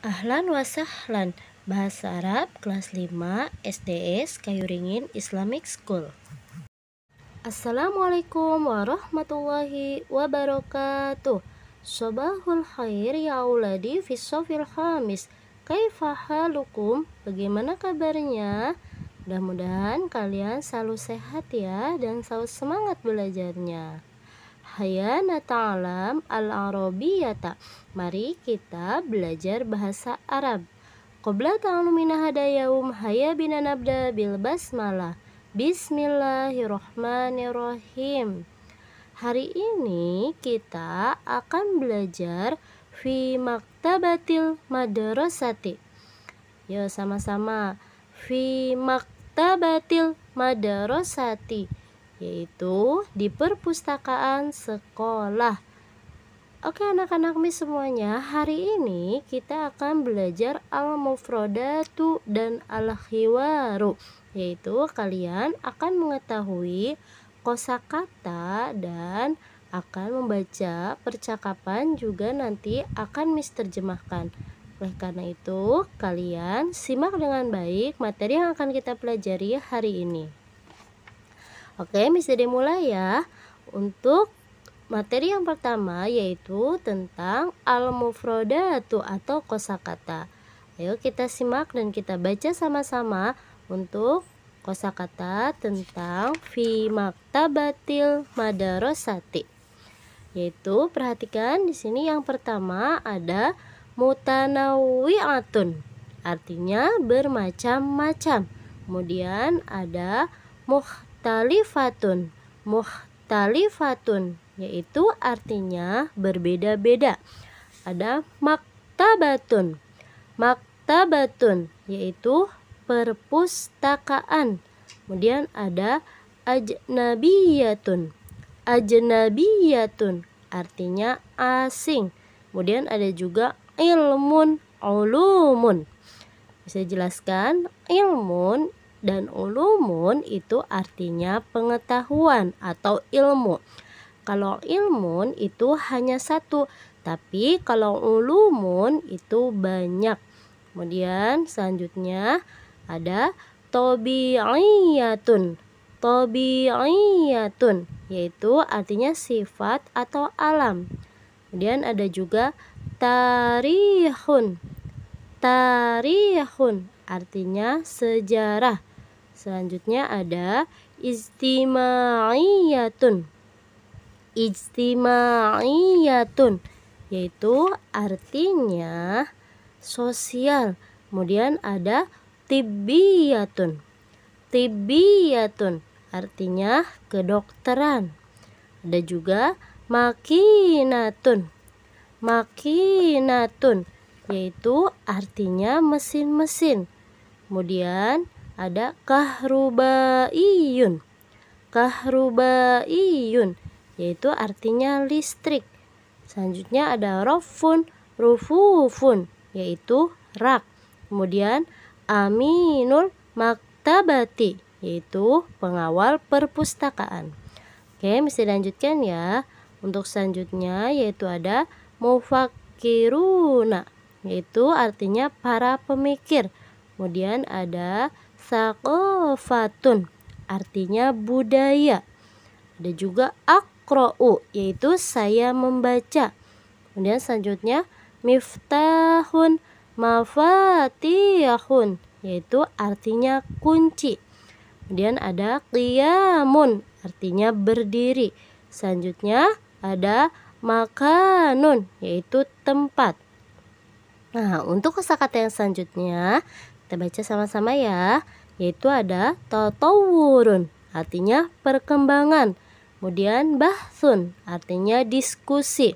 Ahlan wa sahlan Bahasa Arab kelas 5 SDS Kayuringin Islamic School Assalamualaikum warahmatullahi wabarakatuh Sobahul khair ya uladi fisofil hamis Kaifahalukum Bagaimana kabarnya? Mudah-mudahan kalian selalu sehat ya dan selalu semangat belajarnya. Haya ta'lam al-arabiyata. Mari kita belajar bahasa Arab. Qobla taalumina hadayaum haya bina nabda bil basmalah. Bismillahirrohmanirrohim Hari ini kita akan belajar fi maktabatil madrasati. Yo sama-sama. Fi maktabatil madrasati yaitu di perpustakaan sekolah. Oke anak-anak mis semuanya, hari ini kita akan belajar al-mufrodatu dan al-hiwaru, yaitu kalian akan mengetahui kosakata dan akan membaca percakapan juga nanti akan misterjemahkan. Oleh karena itu, kalian simak dengan baik materi yang akan kita pelajari hari ini. Oke, bisa dimulai ya. Untuk materi yang pertama yaitu tentang almufrodatu atau kosakata. Ayo kita simak dan kita baca sama-sama untuk kosakata tentang fi maktabatil madarosati. Yaitu perhatikan di sini yang pertama ada mutanawi'atun artinya bermacam-macam. Kemudian ada muh muhtalifatun muhtalifatun yaitu artinya berbeda-beda ada maktabatun maktabatun yaitu perpustakaan kemudian ada ajnabiyatun ajnabiyatun artinya asing kemudian ada juga ilmun ulumun bisa jelaskan ilmun dan ulumun itu artinya pengetahuan atau ilmu. Kalau ilmun itu hanya satu, tapi kalau ulumun itu banyak. Kemudian selanjutnya ada tobi'iyatun. Tobi'iyatun yaitu artinya sifat atau alam. Kemudian ada juga tarihun. Tarihun artinya sejarah. Selanjutnya ada istima'iyatun. Istima'iyatun yaitu artinya sosial. Kemudian ada tibbiyatun. Tibbiyatun artinya kedokteran. Ada juga makinatun. Makinatun yaitu artinya mesin-mesin. Kemudian ada kahrubaiyun kahrubaiyun yaitu artinya listrik selanjutnya ada rofun rufufun yaitu rak kemudian aminul maktabati yaitu pengawal perpustakaan oke mesti lanjutkan ya untuk selanjutnya yaitu ada mufakiruna yaitu artinya para pemikir kemudian ada sakofatun artinya budaya. Ada juga akro'u yaitu saya membaca. Kemudian selanjutnya miftahun mafatihun yaitu artinya kunci. Kemudian ada qiyamun artinya berdiri. Selanjutnya ada makanun yaitu tempat. Nah, untuk kosakata yang selanjutnya kita baca sama-sama ya. Yaitu ada totowurun, artinya perkembangan. Kemudian bahsun, artinya diskusi.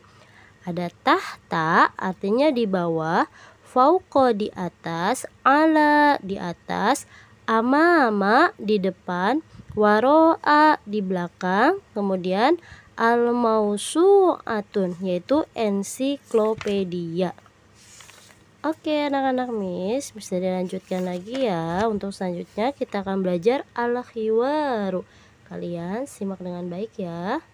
Ada tahta, artinya di bawah. Fauko di atas, ala di atas, amama di depan, waroa di belakang, kemudian al atun, yaitu ensiklopedia. Oke anak-anak Miss, bisa dilanjutkan lagi ya. Untuk selanjutnya kita akan belajar al-hiwaru. Kalian simak dengan baik ya.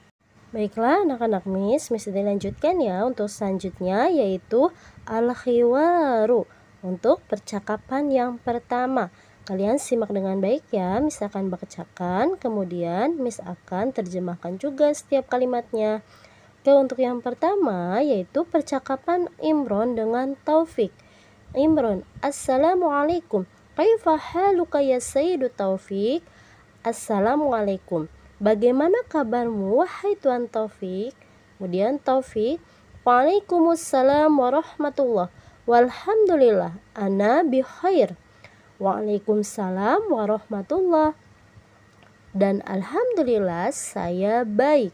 Baiklah anak-anak Miss, bisa dilanjutkan ya untuk selanjutnya yaitu al-hiwaru. Untuk percakapan yang pertama, kalian simak dengan baik ya. Misalkan akan bacakan, kemudian Miss akan terjemahkan juga setiap kalimatnya. Oke, untuk yang pertama yaitu percakapan Imron dengan Taufik. Imron, Assalamualaikum. Kaifa haluka ya Sayyidu Taufik? Assalamualaikum. Bagaimana kabarmu wahai Tuan Taufik? Kemudian Taufik, Waalaikumsalam warahmatullah. Walhamdulillah, ana bi khair. Waalaikumsalam warahmatullah. Dan alhamdulillah saya baik.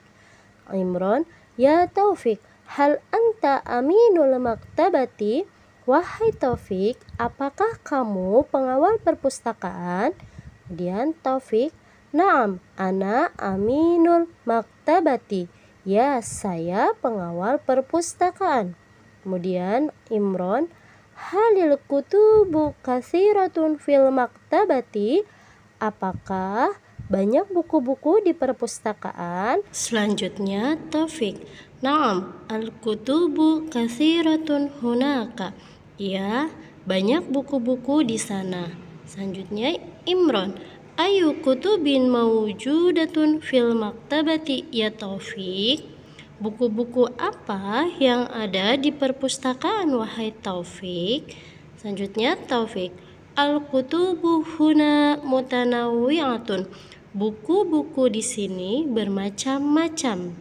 Imron, Ya Taufik, hal anta aminul maktabati? Wahai Taufik, apakah kamu pengawal perpustakaan? Kemudian Taufik, Naam, ana aminul maktabati. Ya, saya pengawal perpustakaan. Kemudian Imron, Halil kutubu kathiratun fil maktabati. Apakah banyak buku-buku di perpustakaan. Selanjutnya Taufik. Naam, al-kutubu kathiratun hunaka. Ya, banyak buku-buku di sana. Selanjutnya Imron. Ayu kutubin mawujudatun fil maktabati ya Taufik. Buku-buku apa yang ada di perpustakaan wahai Taufik? Selanjutnya Taufik. Al-kutubu huna mutanawi'atun Buku-buku di sini bermacam-macam.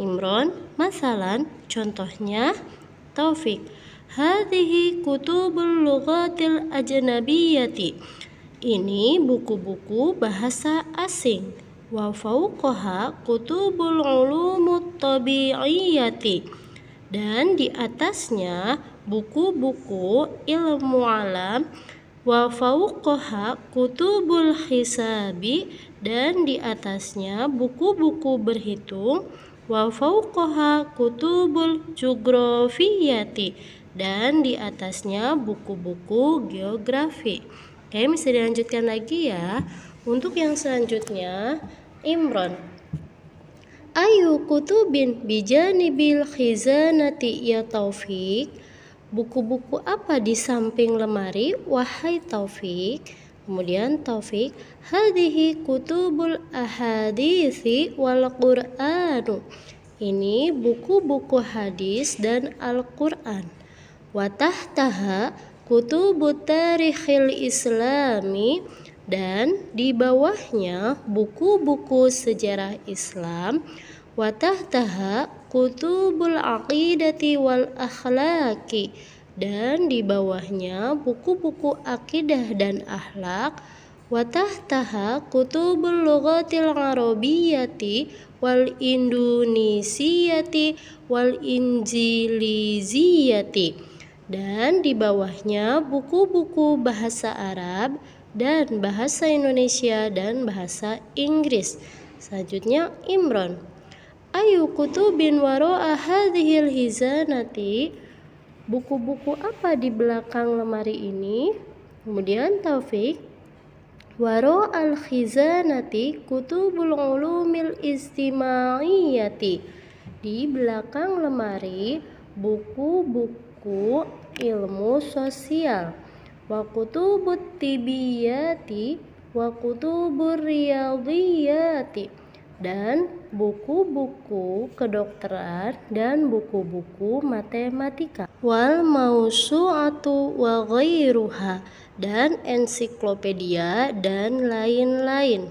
Imron, masalan, contohnya Taufik. Hadhihi kutubul lughatil ajnabiyyati. Ini buku-buku bahasa asing. Wa fauqaha kutubul ulumut tabi'iyyati. Dan di atasnya buku-buku ilmu alam wa fauqaha kutubul hisabi dan di atasnya buku-buku berhitung wa fauqaha kutubul jugrafiyati dan di atasnya buku-buku geografi. Oke, bisa dilanjutkan lagi ya. Untuk yang selanjutnya Imron Ayu kutubin bijanibil khizanati ya Taufik Buku-buku apa di samping lemari wahai Taufik? Kemudian Taufik Hadihi kutubul ahadithi wal qur'anu Ini buku-buku hadis dan Al-Quran Watahtaha kutubu tarikhil islami dan di bawahnya buku-buku sejarah Islam watahtaha kutubul aqidati wal akhlaki dan di bawahnya buku-buku akidah dan akhlak watah tahak kutubul lughatil ngarobiyati wal indonesiyati wal injiliziyati dan di bawahnya buku-buku bahasa Arab dan bahasa Indonesia dan bahasa Inggris. Selanjutnya Imron. Ayu kutubin waro'a hadhil hizanati buku-buku apa di belakang lemari ini? Kemudian Taufik Waro al khizanati kutubul ulumil istimaiyati. Di belakang lemari buku-buku ilmu sosial. Wa kutubut tibiyati wa kutubur riyadiyati dan buku-buku kedokteran dan buku-buku matematika wal mausu'atu wa ghairuha dan ensiklopedia dan lain-lain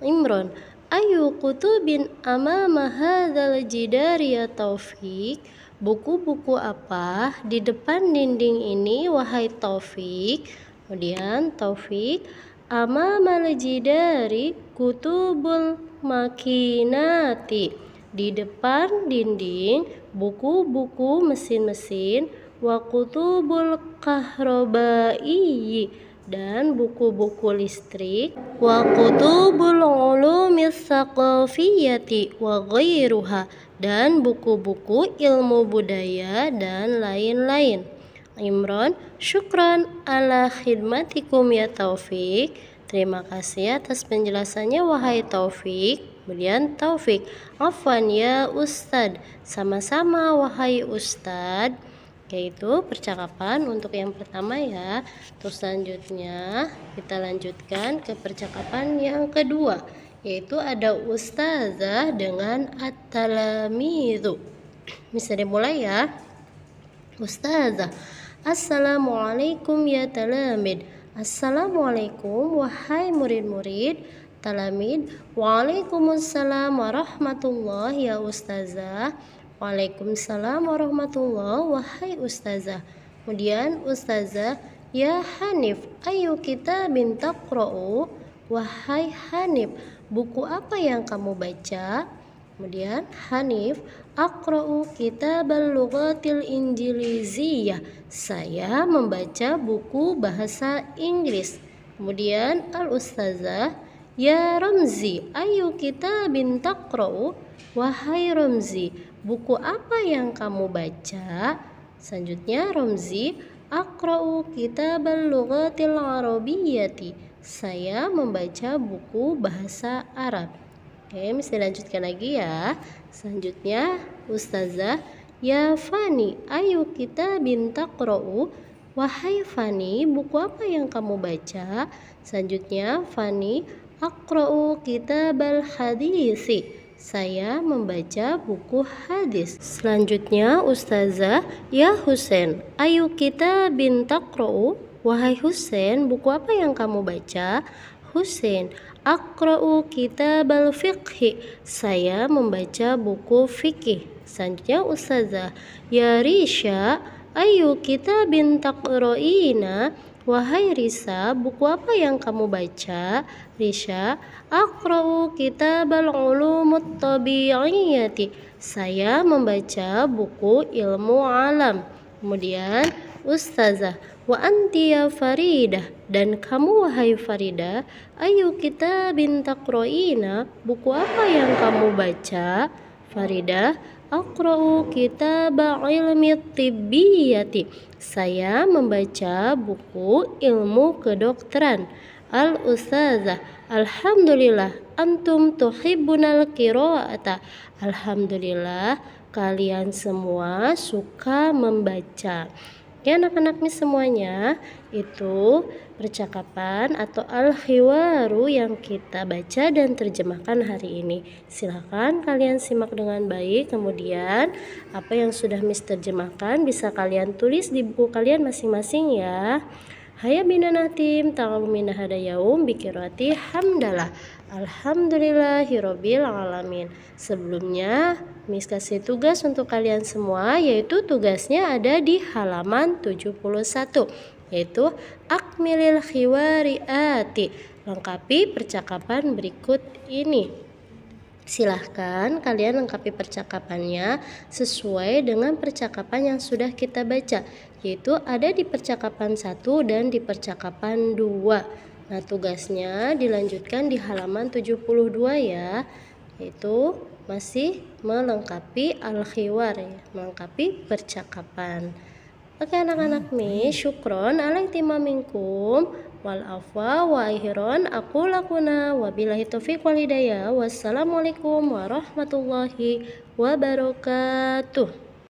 Imron ayu kutubin amama hadzal jidari ya taufik buku-buku apa di depan dinding ini wahai taufik kemudian taufik amama jidari kutubul makinati di depan dinding buku-buku mesin-mesin wakutubul roba kahrobai dan buku-buku listrik wakutubul kutubul sakofiyati, saqafiyati ruha dan buku-buku ilmu budaya dan lain-lain Imron syukran ala khidmatikum ya Taufik Terima kasih atas penjelasannya wahai Taufik. Kemudian Taufik, afwan ya Ustad. Sama-sama wahai Ustad. Yaitu percakapan untuk yang pertama ya. Terus selanjutnya kita lanjutkan ke percakapan yang kedua yaitu ada ustazah dengan at itu. Bisa dimulai ya. Ustazah Assalamualaikum ya talamid. Assalamualaikum wahai murid-murid. Talamid, Waalaikumsalam warahmatullahi ya ustazah. Waalaikumsalam warahmatullahi wahai ustazah. Kemudian ustazah, ya Hanif, ayo kita bintak Wahai Hanif, buku apa yang kamu baca? Kemudian Hanif, akra'u kitabal lughatil injiliziyah. Saya membaca buku bahasa Inggris. Kemudian al-ustazah, ya Ramzi, ayo kita bintakra'u. Wahai Ramzi, buku apa yang kamu baca? Selanjutnya Ramzi, akra'u al lughatil arabiyyati. Saya membaca buku bahasa Arab. Oke, mesti lanjutkan lagi ya. Selanjutnya, Ustazah, ya Fani, ayo kita bintak ro'u. Wahai Fani, buku apa yang kamu baca? Selanjutnya, Fani, akro'u bal hadisi. Saya membaca buku hadis. Selanjutnya, Ustazah, ya Husen, ayo kita bintak ro'u. Wahai Husain, buku apa yang kamu baca? Husain Akra'u kitab al-fiqhi Saya membaca buku fikih Selanjutnya Ustazah Ya Risha Ayu bintak ro'ina. Wahai Risa, buku apa yang kamu baca? Risha, akra'u kitab al-ulumut tabi'iyati. Saya membaca buku ilmu alam. Kemudian, ustazah wa ya faridah dan kamu wahai farida ayo kita bintak Roina buku apa yang kamu baca farida Akra'u kitab ilmi tibbiyati Saya membaca buku ilmu kedokteran Al-Ustazah Alhamdulillah Antum tuhibbunal kiroata Alhamdulillah Kalian semua suka membaca ya anak-anak mis semuanya itu percakapan atau al-khiwaru yang kita baca dan terjemahkan hari ini silahkan kalian simak dengan baik kemudian apa yang sudah mis terjemahkan bisa kalian tulis di buku kalian masing-masing ya Hayya bina natim ta'alumina hadayaum bikirati hamdalah Alhamdulillahirrohmanirrohim Sebelumnya, Miss kasih tugas untuk kalian semua Yaitu tugasnya ada di halaman 71 Yaitu Akmilil khiwariati Lengkapi percakapan berikut ini Silahkan kalian lengkapi percakapannya sesuai dengan percakapan yang sudah kita baca, yaitu ada di percakapan 1 dan di percakapan 2. Nah, tugasnya dilanjutkan di halaman 72 ya, Itu masih melengkapi al-khiwar, ya, melengkapi percakapan. Oke anak-anak hmm, mi, syukron ala minkum wal afwa wa ihron aku lakuna wabillahi taufiq wal hidayah wassalamualaikum warahmatullahi wabarakatuh.